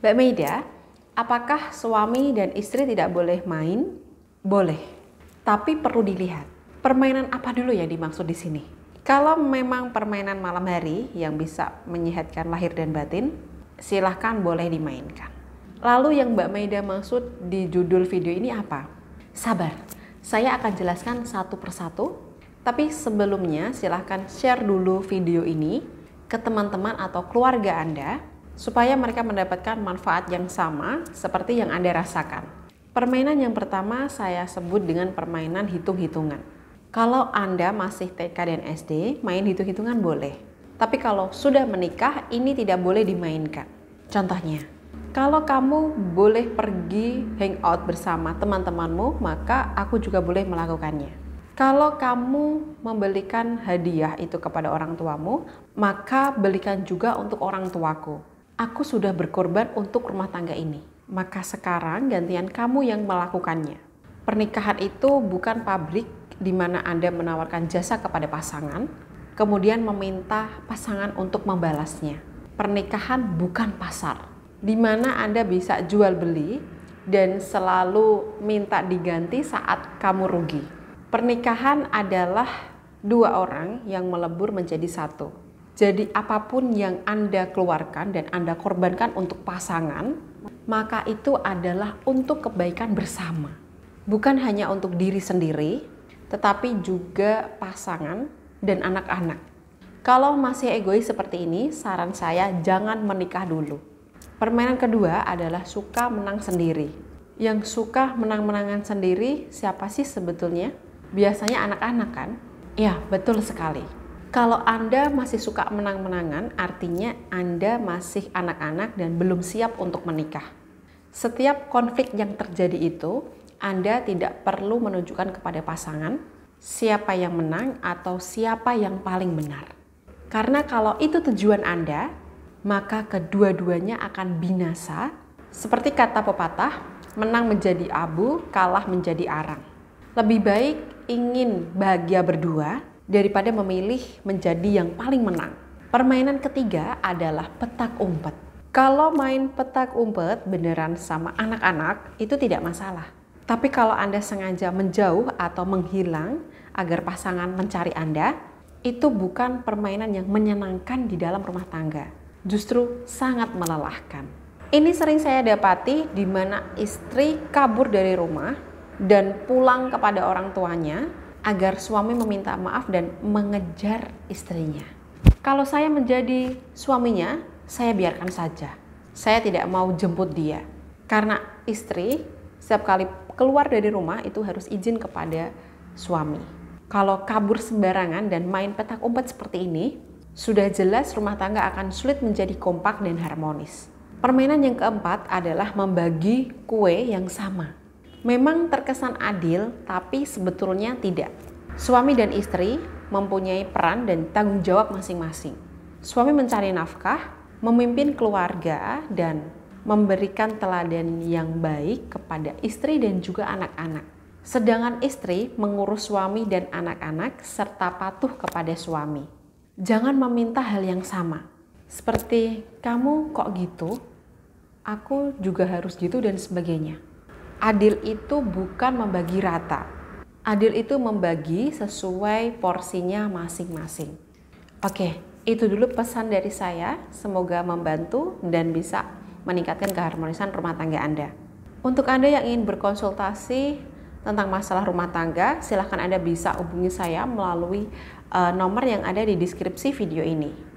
Mbak Meida, apakah suami dan istri tidak boleh main? Boleh, tapi perlu dilihat. Permainan apa dulu yang dimaksud di sini? Kalau memang permainan malam hari yang bisa menyehatkan lahir dan batin, silahkan boleh dimainkan. Lalu yang Mbak Meida maksud di judul video ini apa? Sabar, saya akan jelaskan satu persatu. Tapi sebelumnya silahkan share dulu video ini ke teman-teman atau keluarga Anda supaya mereka mendapatkan manfaat yang sama seperti yang Anda rasakan. Permainan yang pertama saya sebut dengan permainan hitung-hitungan. Kalau Anda masih TK dan SD, main hitung-hitungan boleh. Tapi kalau sudah menikah, ini tidak boleh dimainkan. Contohnya, kalau kamu boleh pergi hangout bersama teman-temanmu, maka aku juga boleh melakukannya. Kalau kamu membelikan hadiah itu kepada orang tuamu, maka belikan juga untuk orang tuaku aku sudah berkorban untuk rumah tangga ini. Maka sekarang gantian kamu yang melakukannya. Pernikahan itu bukan pabrik di mana Anda menawarkan jasa kepada pasangan, kemudian meminta pasangan untuk membalasnya. Pernikahan bukan pasar, di mana Anda bisa jual beli dan selalu minta diganti saat kamu rugi. Pernikahan adalah dua orang yang melebur menjadi satu jadi apapun yang Anda keluarkan dan Anda korbankan untuk pasangan, maka itu adalah untuk kebaikan bersama. Bukan hanya untuk diri sendiri, tetapi juga pasangan dan anak-anak. Kalau masih egois seperti ini, saran saya jangan menikah dulu. Permainan kedua adalah suka menang sendiri. Yang suka menang-menangan sendiri siapa sih sebetulnya? Biasanya anak-anak kan? Ya, betul sekali kalau Anda masih suka menang-menangan, artinya Anda masih anak-anak dan belum siap untuk menikah. Setiap konflik yang terjadi itu, Anda tidak perlu menunjukkan kepada pasangan siapa yang menang atau siapa yang paling benar. Karena kalau itu tujuan Anda, maka kedua-duanya akan binasa. Seperti kata pepatah, menang menjadi abu, kalah menjadi arang. Lebih baik ingin bahagia berdua daripada memilih menjadi yang paling menang. Permainan ketiga adalah petak umpet. Kalau main petak umpet beneran sama anak-anak itu tidak masalah. Tapi kalau Anda sengaja menjauh atau menghilang agar pasangan mencari Anda, itu bukan permainan yang menyenangkan di dalam rumah tangga. Justru sangat melelahkan. Ini sering saya dapati di mana istri kabur dari rumah dan pulang kepada orang tuanya agar suami meminta maaf dan mengejar istrinya. Kalau saya menjadi suaminya, saya biarkan saja. Saya tidak mau jemput dia. Karena istri setiap kali keluar dari rumah itu harus izin kepada suami. Kalau kabur sembarangan dan main petak umpet seperti ini, sudah jelas rumah tangga akan sulit menjadi kompak dan harmonis. Permainan yang keempat adalah membagi kue yang sama memang terkesan adil, tapi sebetulnya tidak. Suami dan istri mempunyai peran dan tanggung jawab masing-masing. Suami mencari nafkah, memimpin keluarga, dan memberikan teladan yang baik kepada istri dan juga anak-anak. Sedangkan istri mengurus suami dan anak-anak serta patuh kepada suami. Jangan meminta hal yang sama. Seperti kamu kok gitu, aku juga harus gitu dan sebagainya. Adil itu bukan membagi rata. Adil itu membagi sesuai porsinya masing-masing. Oke, itu dulu pesan dari saya. Semoga membantu dan bisa meningkatkan keharmonisan rumah tangga Anda. Untuk Anda yang ingin berkonsultasi tentang masalah rumah tangga, silahkan Anda bisa hubungi saya melalui eh, nomor yang ada di deskripsi video ini.